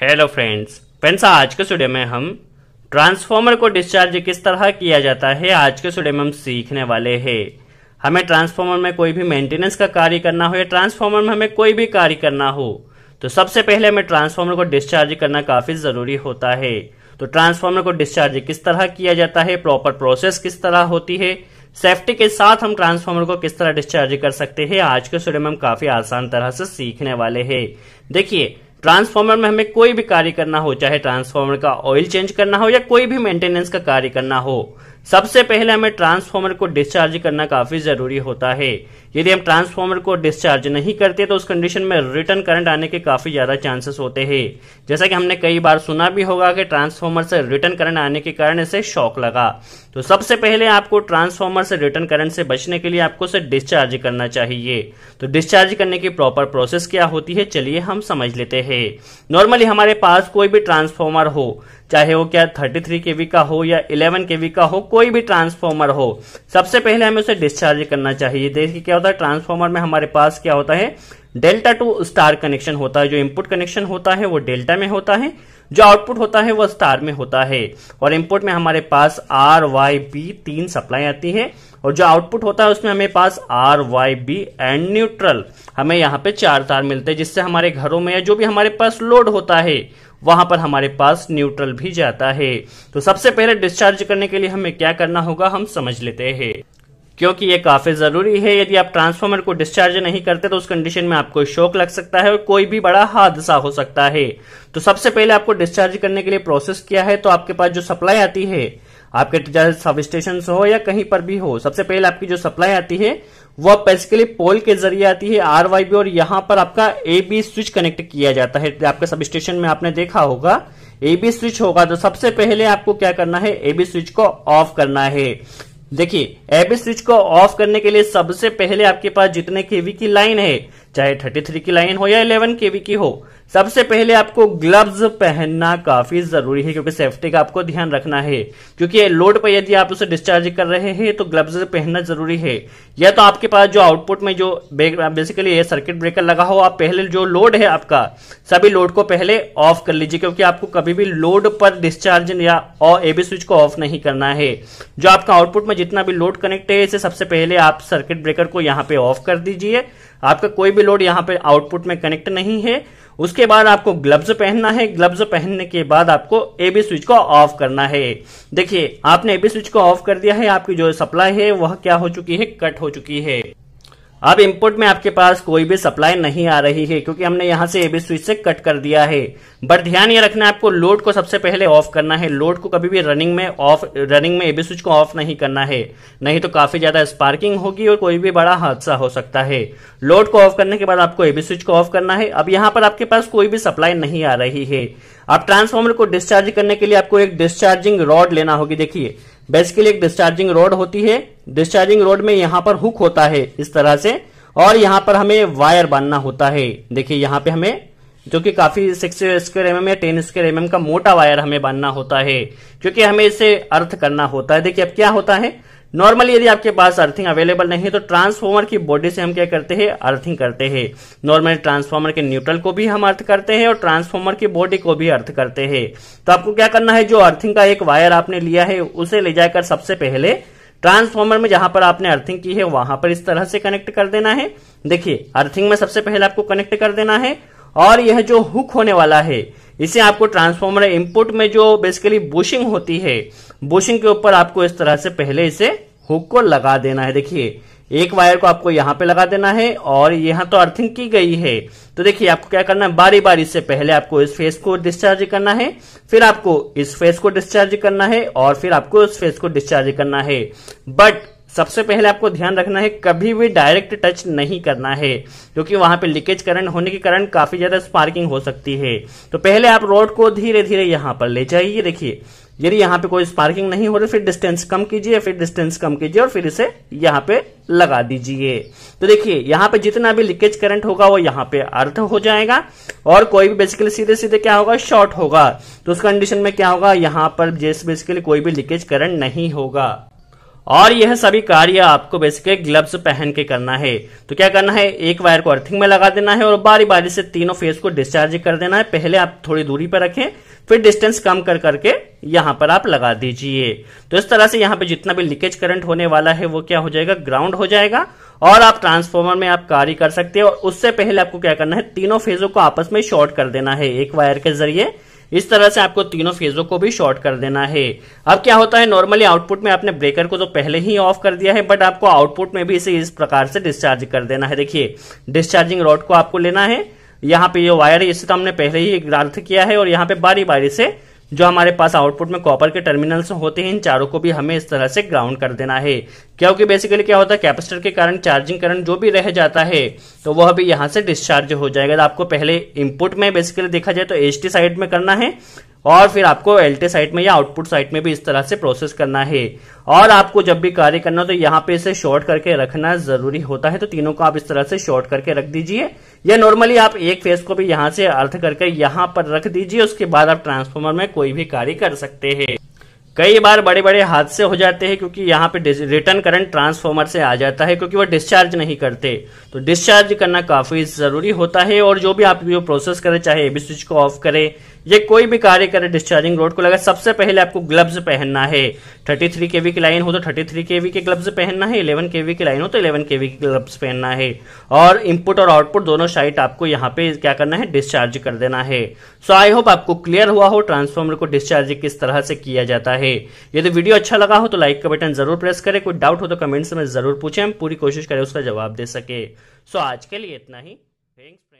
hello friends friends आज के studio में हम ट्रांसफार्मर को डिस्चार्ज किस तरह किया जाता है आज के स्टूडियो में हम सीखने वाले हैं हमें ट्रांसफार्मर में कोई भी मेंटेनेंस का कार्य करना हो या ट्रांसफार्मर में हमें कोई भी कार्य करना हो तो सबसे पहले हमें ट्रांसफार्मर को डिस्चार्ज करना काफ़ी ज़रूरी होता है तो ट्रांसफार्मर को डिस्चार्ज किस तरह किया जाता है प्रॉपर प्रोसेस किस तरह होती है सेफ्टी के साथ हम ट्रांसफार्मर को किस तरह डिस्चार्ज कर सकते हैं आज के स्टूडियो में हम काफ़ी आसान तरह से सीखने वाले हैं देखिए ट्रांसफार्मर में हमें कोई भी कार्य करना हो चाहे ट्रांसफार्मर का ऑयल चेंज करना हो या कोई भी मेंटेनेंस का कार्य करना हो सबसे पहले हमें ट्रांसफार्मर को डिस्चार्ज करना काफी जरूरी होता है यदि हम ट्रांसफार्मर को डिस्चार्ज नहीं करते तो उस कंडीशन में रिटर्न करंट आने के काफी ज्यादा चांसेस होते हैं जैसा कि हमने कई बार सुना भी होगा कि ट्रांसफार्मर से रिटर्न करंट आने के कारण इसे शॉक लगा तो सबसे पहले आपको ट्रांसफार्मर से रिटर्न करंट से बचने के लिए आपको उसे डिस्चार्ज करना चाहिए तो डिस्चार्ज करने की प्रॉपर प्रोसेस क्या होती है चलिए हम समझ लेते हैं नॉर्मली हमारे पास कोई भी ट्रांसफॉर्मर हो चाहे वो क्या 33 वी का हो या 11 केवी का हो कोई भी ट्रांसफॉर्मर हो सबसे पहले हमें उसे डिस्चार्ज करना चाहिए देखिए क्या होता है ट्रांसफॉर्मर में हमारे पास क्या होता है डेल्टा टू स्टार कनेक्शन होता है जो इनपुट कनेक्शन होता है वो डेल्टा में होता है जो आउटपुट होता है वो स्टार में होता है और इनपुट में हमारे पास आर वाई बी तीन सप्लाई आती है और जो आउटपुट होता है उसमें हमें पास R Y B and neutral हमें यहाँ पे चार तार मिलते हैं जिससे हमारे घरों में या जो भी हमारे पास लोड होता है वहां पर हमारे पास न्यूट्रल भी जाता है तो सबसे पहले डिस्चार्ज करने के लिए हमें क्या करना होगा हम समझ लेते हैं क्योंकि ये काफ़ी ज़रूरी है यदि आप ट्रांसफार्मर को डिस्चार्ज नहीं करते तो उस कंडीशन में आपको शोक लग सकता है और कोई भी बड़ा हादसा हो सकता है तो सबसे पहले आपको डिस्चार्ज करने के लिए प्रोसेस किया है तो आपके पास जो सप्लाई आती है आपके चाहे सब स्टेशन हो या कहीं पर भी हो सबसे पहले आपकी जो सप्लाई आती है वह बेसिकली पोल के जरिए आती है आर वाई बी और यहां पर आपका ए बी स्विच कनेक्ट किया जाता है आपके सब स्टेशन में आपने देखा होगा ए बी स्विच होगा तो सबसे पहले आपको क्या करना है ए बी स्विच को ऑफ करना है देखिए एबी स्विच को ऑफ करने के लिए सबसे पहले आपके पास जितने केवी की लाइन है चाहे 33 की लाइन हो या 11 केवी की हो सबसे पहले आपको ग्लव्स पहनना काफी जरूरी है क्योंकि सेफ्टी का आपको ध्यान रखना है क्योंकि लोड पर यदि आप उसे डिस्चार्ज कर रहे हैं तो ग्लव्स पहनना जरूरी है या तो आपके पास जो आउटपुट में जो बेसिकली ये सर्किट ब्रेकर लगा हो आप पहले जो लोड है आपका सभी लोड को पहले ऑफ कर लीजिए क्योंकि आपको कभी भी लोड पर डिस्चार्ज या और एबी स्विच को ऑफ नहीं करना है जो आपका आउटपुट में जितना भी लोड कनेक्ट है इसे सबसे पहले आप सर्किट ब्रेकर को यहाँ पे ऑफ कर दीजिए आपका कोई भी लोड यहाँ पे आउटपुट में कनेक्ट नहीं है उसके बाद आपको ग्लव्स पहनना है ग्लव्स पहनने के बाद आपको एबी स्विच को ऑफ करना है देखिए आपने एबी स्विच को ऑफ कर दिया है आपकी जो सप्लाई है वह क्या हो चुकी है कट हो चुकी है अब इनपुट में आपके पास कोई भी सप्लाई नहीं आ रही है क्योंकि हमने यहां से एबी स्विच से कट कर दिया है बट ध्यान ये रखना आपको लोड को सबसे पहले ऑफ करना है लोड को कभी भी रनिंग में ऑफ रनिंग में एबी स्विच को ऑफ नहीं करना है नहीं तो काफी ज्यादा स्पार्किंग होगी और कोई भी बड़ा हादसा हो सकता है लोड को ऑफ करने के बाद आपको एबी स्विच को ऑफ करना है अब यहां पर आपके पास कोई भी सप्लाई नहीं आ रही है अब ट्रांसफॉर्मर को डिस्चार्ज करने के लिए आपको एक डिस्चार्जिंग रॉड लेना होगी देखिए बेसिकली एक डिस्चार्जिंग रोड होती है डिस्चार्जिंग रोड में यहाँ पर हुक होता है इस तरह से और यहाँ पर हमें वायर बांधना होता है देखिए यहाँ पे हमें जो कि काफी सिक्स स्क्वेयर एमएम या टेन स्क्वायर एमएम का मोटा वायर हमें बांधना होता है क्योंकि हमें इसे अर्थ करना होता है देखिए अब क्या होता है नॉर्मली यदि आपके पास अर्थिंग अवेलेबल नहीं है तो ट्रांसफॉर्मर की बॉडी से हम क्या करते हैं अर्थिंग करते हैं नॉर्मली ट्रांसफॉर्मर के न्यूट्रल को भी हम अर्थ करते हैं और ट्रांसफॉर्मर की बॉडी को भी अर्थ करते हैं तो आपको क्या करना है जो अर्थिंग का एक वायर आपने लिया है उसे ले जाकर सबसे पहले ट्रांसफॉर्मर में जहां पर आपने अर्थिंग की है वहां पर इस तरह से कनेक्ट कर देना है देखिए अर्थिंग में सबसे पहले आपको कनेक्ट कर देना है और यह जो हुक होने वाला है इसे आपको ट्रांसफॉर्मर इनपुट में जो बेसिकली बुशिंग होती है बुशिंग के ऊपर आपको इस तरह से पहले इसे हुक को लगा देना है देखिए एक वायर को आपको यहां पे लगा देना है और यहां तो अर्थिंग की गई है तो देखिए आपको क्या करना है बारी बारी से पहले आपको इस फेस को डिस्चार्ज करना है फिर आपको इस फेस को डिस्चार्ज करना है और फिर आपको इस फेस को डिस्चार्ज करना है बट सबसे पहले आपको ध्यान रखना है कभी भी डायरेक्ट टच नहीं करना है क्योंकि वहां पे लीकेज करंट होने के कारण काफी ज्यादा स्पार्किंग हो सकती है तो पहले आप रोड को धीरे धीरे यहां पर ले जाइए देखिए यदि यहां पे कोई स्पार्किंग नहीं हो रही फिर डिस्टेंस कम कीजिए फिर डिस्टेंस कम कीजिए और फिर इसे यहाँ पे लगा दीजिए तो देखिए यहां पे जितना भी लीकेज करंट होगा वो यहां पे अर्थ हो जाएगा और कोई भी बेसिकली सीधे सीधे क्या होगा शॉर्ट होगा तो उस कंडीशन में क्या होगा यहां पर जैसे बेसिकली कोई भी लीकेज करंट नहीं होगा और यह सभी कार्य आपको बेसिकली ग्लव्स पहन के करना है तो क्या करना है एक वायर को अर्थिंग में लगा देना है और बारी बारी से तीनों फेज को डिस्चार्ज कर देना है पहले आप थोड़ी दूरी पर रखें फिर डिस्टेंस कम कर करके यहां पर आप लगा दीजिए तो इस तरह से यहां पे जितना भी लीकेज करंट होने वाला है वो क्या हो जाएगा ग्राउंड हो जाएगा और आप ट्रांसफॉर्मर में आप कार्य कर सकते हैं और उससे पहले आपको क्या करना है तीनों फेजों को आपस में शॉर्ट कर देना है एक वायर के जरिए इस तरह से आपको तीनों फेजों को भी शॉर्ट कर देना है अब क्या होता है नॉर्मली आउटपुट में आपने ब्रेकर को तो पहले ही ऑफ कर दिया है बट आपको आउटपुट में भी इसे इस प्रकार से डिस्चार्ज कर देना है देखिए डिस्चार्जिंग रॉड को आपको लेना है यहाँ पे ये वायर है इसे तो हमने पहले ही ग्रांथ किया है और यहाँ पे बारी बारी से जो हमारे पास आउटपुट में कॉपर के टर्मिनल्स होते हैं इन चारों को भी हमें इस तरह से ग्राउंड कर देना है क्योंकि बेसिकली क्या होता है कैपेसिटर के कारण चार्जिंग करंट जो भी रह जाता है तो वह भी यहां से डिस्चार्ज हो जाएगा तो आपको पहले इनपुट में बेसिकली देखा जाए तो एच साइड में करना है और फिर आपको एल्टे साइट में या आउटपुट साइट में भी इस तरह से प्रोसेस करना है और आपको जब भी कार्य करना हो तो यहाँ पे इसे शॉर्ट करके रखना जरूरी होता है तो तीनों को आप इस तरह से शॉर्ट करके रख दीजिए या नॉर्मली आप एक फेस को भी यहाँ से अर्थ करके यहाँ पर रख दीजिए उसके बाद आप ट्रांसफॉर्मर में कोई भी कार्य कर सकते हैं कई बार बड़े बड़े हादसे हो जाते हैं क्योंकि यहाँ पे रिटर्न करंट ट्रांसफॉर्मर से आ जाता है क्योंकि वो डिस्चार्ज नहीं करते तो डिस्चार्ज करना काफ़ी ज़रूरी होता है और जो भी आप जो प्रोसेस करें चाहे ए स्विच को ऑफ करें ये कोई भी कार्य करे डिस्चार्जिंग रोड को लगा सबसे पहले आपको ग्लव्स पहनना है थर्टी थ्री केवी की लाइन हो तो थर्टी थ्री केवी के ग्लव्स पहनना है इलेवन केवी की लाइन हो तो इलेवन केवी के ग्लव्स पहनना है और इनपुट और आउटपुट दोनों साइड आपको यहाँ पे क्या करना है डिस्चार्ज कर देना है सो आई होप आपको क्लियर हुआ हो ट्रांसफॉर्मर को डिस्चार्ज किस तरह से किया जाता है यदि वीडियो अच्छा लगा हो तो लाइक का बटन जरूर प्रेस करें कोई डाउट हो तो कमेंट्स में जरूर पूछे हम पूरी कोशिश करें उसका जवाब दे सके सो आज के लिए इतना ही थैंक्स